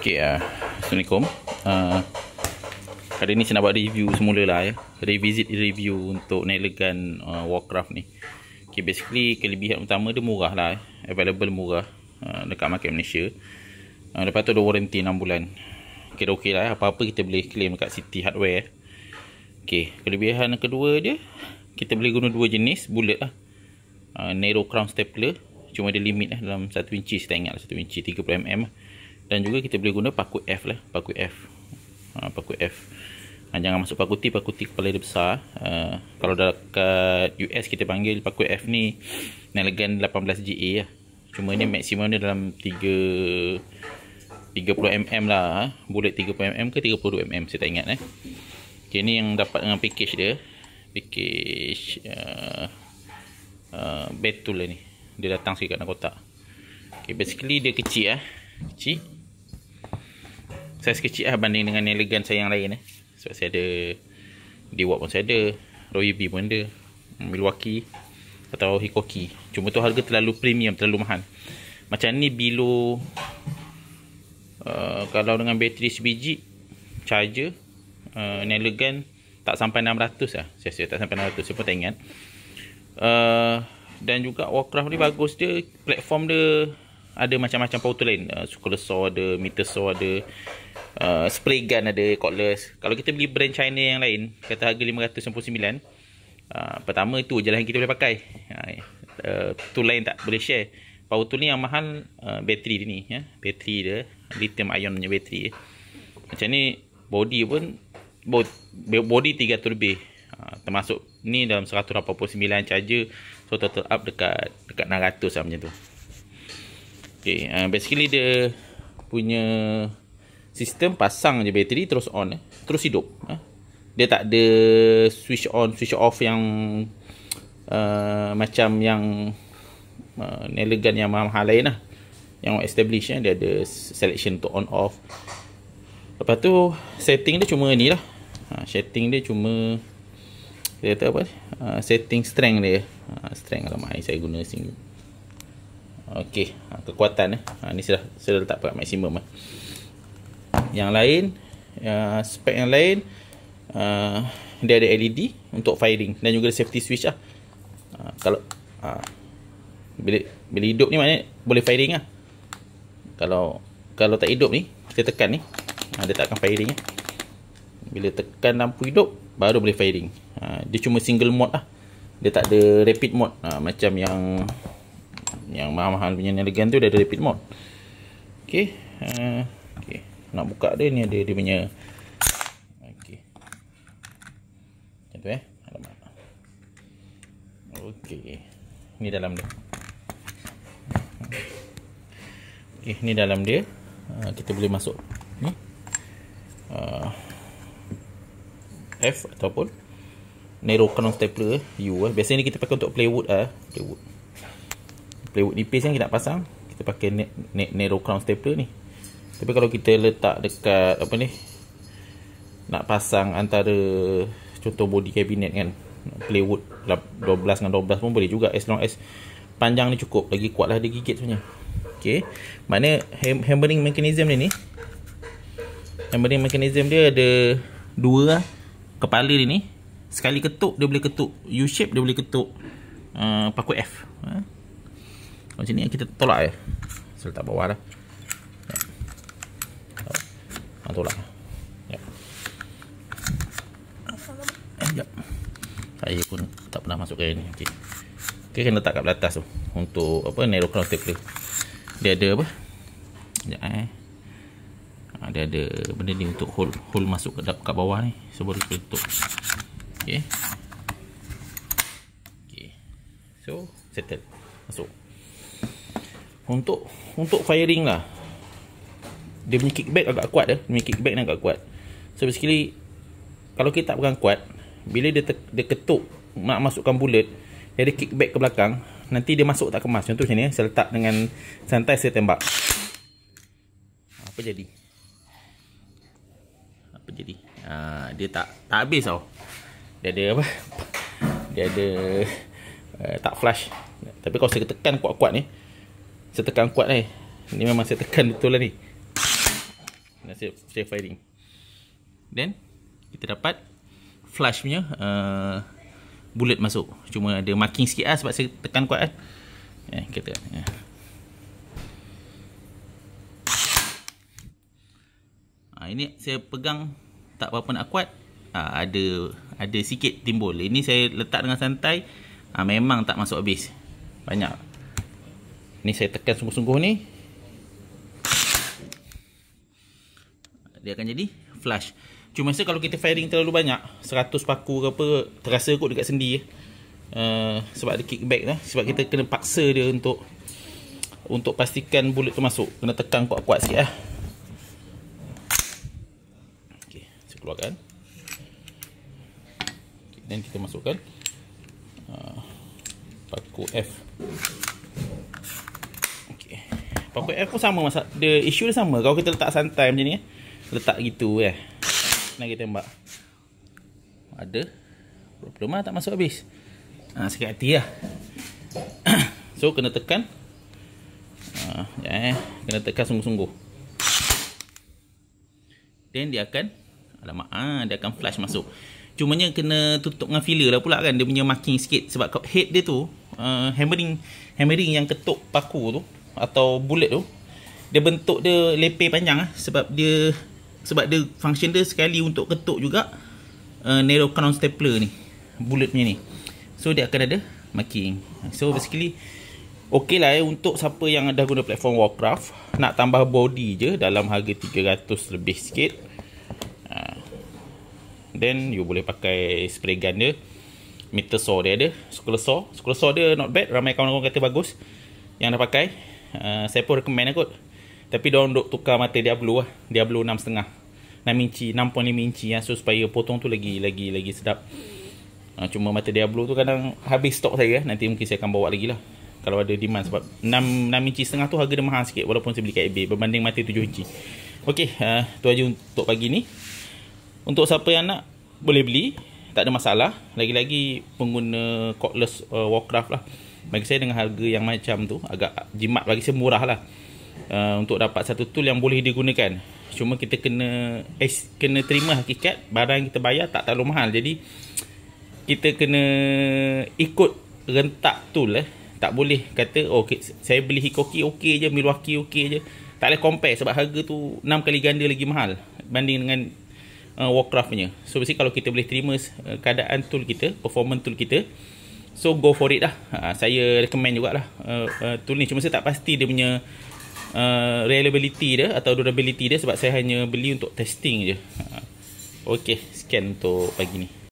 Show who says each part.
Speaker 1: Okay, uh, ah. Assalamualaikum ah, Hari uh, ni saya nak buat review semula lah ya, Revisit review untuk Nelegan uh, ah, Warcraft ni Okay, basically kelebihan utama dia murah lah eh. Available murah uh, Dekat market Malaysia uh, Lepas tu ada warranty 6 bulan Kira okay lah, eh. apa-apa eh. kita boleh claim dekat City Hardware eh. Okay, kelebihan kedua dia Kita boleh guna dua jenis bullet lah uh, Narrow crown stapler Cuma ada limit lah dalam 1 inci Saya tak ingat lah 1 inci, 30mm lah dan juga kita boleh guna paku F lah paku F ha, paku F ha, jangan masuk paku T paku T kepala dia besar ha, kalau dekat US kita panggil paku F ni Nelgan 18GA lah cuma ni maksimum ni dalam 3 30mm lah ha. bullet 30mm ke 32mm saya tak ingat eh ok ni yang dapat dengan package dia package uh, uh, betul lah ni dia datang sikit kat dalam kotak ok basically dia kecil lah eh. kecil saiz kecil lah banding dengan elegan saya yang lain eh. Sebab saya ada Dewap pun saya ada Royal B pun ada Milwaukee Atau Hikoki Cuma tu harga terlalu premium Terlalu mahal Macam ni below uh, Kalau dengan bateri sebiji Charger uh, Nelegan Tak sampai 600 lah Saya rasa tak sampai 600 Saya pun tak ingat uh, Dan juga Warcraft ni bagus dia Platform dia Ada macam-macam power tool lain uh, Sukulasaw ada Meter ada uh, spray gun ada cordless kalau kita beli brand China yang lain kata harga 599 uh, pertama tu je lah yang kita boleh pakai uh, uh tu lain tak boleh share power tool ni yang mahal uh, bateri dia ni ya bateri dia lithium ion punya bateri ya. macam ni body pun body 300 lebih uh, termasuk ni dalam 189 charger so total up dekat dekat 600 lah macam tu Okay, uh, basically dia punya sistem pasang je bateri terus on eh. terus hidup eh. dia tak ada switch on switch off yang uh, macam yang uh, elegan yang mahal-mahal lain lah yang established eh. dia ada selection untuk on off lepas tu setting dia cuma ni lah ha, setting dia cuma dia kata apa uh, setting strength dia uh, strength alamak saya guna sini Okey, ha, kekuatan eh. Ha, ni sudah sudah letak pada maksimum eh. Lah yang lain uh, spek yang lain uh, dia ada LED untuk firing dan juga safety switch ah uh, kalau uh, bila, bila hidup ni maknanya boleh firing lah kalau kalau tak hidup ni kita tekan ni uh, dia tak akan firing lah. bila tekan lampu hidup baru boleh firing uh, dia cuma single mode ah dia tak ada rapid mode uh, macam yang yang mahal-mahal punya elegan tu dia ada rapid mode Okay, uh, okay nak buka dia ni ada dia punya okey macam tu eh alamak okey ni dalam dia okey ni dalam dia ah, kita boleh masuk ni ah, F ataupun narrow crown stapler U eh biasanya ni kita pakai untuk plywood ah plywood plywood nipis yang kita nak pasang kita pakai narrow crown stapler ni tapi kalau kita letak dekat apa ni nak pasang antara contoh body cabinet kan plywood 12 dengan 12 pun boleh juga as long as panjang ni cukup lagi kuat lah dia gigit sebenarnya. Okey. Maknanya hammering mechanism dia ni hammering mechanism dia ada dua lah. kepala dia ni sekali ketuk dia boleh ketuk U shape dia boleh ketuk uh, paku F. Ha? Macam ni kita tolak je. Saya letak bawah lah ha, tu lah eh, saya pun tak pernah masukkan ni okay. okay, kena letak kat atas tu untuk apa narrow crown tape dia ada apa sekejap eh ha, dia ada benda ni untuk hole hole masuk ke kat bawah ni sebelum dia tutup Okay. ok so settle masuk untuk untuk firing lah dia punya kickback agak kuat dia, eh. dia punya kickback agak kuat so basically kalau kita tak pegang kuat bila dia, ter, dia ketuk nak masukkan bullet dia ada kickback ke belakang nanti dia masuk tak kemas contoh macam ni eh, saya letak dengan santai saya tembak apa jadi apa jadi ha, dia tak tak habis tau dia ada apa dia ada uh, tak flash tapi kalau saya tekan kuat-kuat ni saya tekan kuat ni ni memang saya tekan betul lah ni nasib safe firing then kita dapat flash punya uh, bullet masuk cuma ada marking sikit lah sebab saya tekan kuat kan eh, kita eh. Ha, ini saya pegang tak apa-apa nak kuat ha, ada ada sikit timbul ini saya letak dengan santai ha, memang tak masuk habis banyak ni saya tekan sungguh-sungguh ni dia akan jadi flush cuma saya kalau kita firing terlalu banyak 100 paku ke apa terasa kot dekat sendi uh, sebab ada kickback lah sebab kita kena paksa dia untuk untuk pastikan bullet tu masuk kena tekan kuat-kuat sikit lah eh. ok saya keluarkan dan okay, kita masukkan uh, paku F ok paku F pun sama masa, dia, issue dia sama kalau kita letak santai macam ni eh letak gitu eh. Nak kita tembak. Ada. Problem tak masuk habis. Ha, ah, sikit hati lah. so kena tekan. Ha, eh. Kena tekan sungguh-sungguh. Then dia akan. Alamak. Ha, dia akan flash masuk. Cuma Cumanya kena tutup dengan filler lah pula kan. Dia punya marking sikit. Sebab head dia tu. Uh, hammering. Hammering yang ketuk paku tu. Atau bullet tu. Dia bentuk dia leper panjang lah. Sebab dia sebab dia function dia sekali untuk ketuk juga uh, narrow crown stapler ni bullet punya ni so dia akan ada marking so basically okay lah eh untuk siapa yang dah guna platform Warcraft nak tambah body je dalam harga 300 lebih sikit uh, Then you boleh pakai spray gun dia Meter saw dia ada Scroller saw Scroller saw dia not bad Ramai kawan-kawan kata bagus Yang dah pakai uh, Saya pun recommend lah kot tapi dia orang duk tukar mata dia blue lah. Dia blue 6.5. 6 inci, 6.5 inci ya. So supaya potong tu lagi lagi lagi sedap. Ha, cuma mata dia blue tu kadang habis stok saya eh. Nanti mungkin saya akan bawa lagi lah. Kalau ada demand sebab 6, 6 inci setengah tu harga dia mahal sikit walaupun saya beli kat eBay berbanding mata 7 inci. Okey, uh, tu aja untuk pagi ni. Untuk siapa yang nak boleh beli, tak ada masalah. Lagi-lagi pengguna cordless uh, Warcraft lah. Bagi saya dengan harga yang macam tu agak jimat bagi saya murah lah uh, untuk dapat satu tool yang boleh digunakan. Cuma kita kena eh, kena terima hakikat barang yang kita bayar tak terlalu mahal. Jadi kita kena ikut rentak tool eh. Tak boleh kata oh, okay, saya beli Hikoki okey je, Milwaukee okey je. Tak boleh compare sebab harga tu 6 kali ganda lagi mahal banding dengan uh, Warcraft punya. So basically kalau kita boleh terima uh, keadaan tool kita, performance tool kita, so go for it lah. Uh, saya recommend jugalah uh, uh, tool ni. Cuma saya tak pasti dia punya Uh, reliability dia atau durability dia sebab saya hanya beli untuk testing je. Uh, ha. okay, scan untuk pagi ni.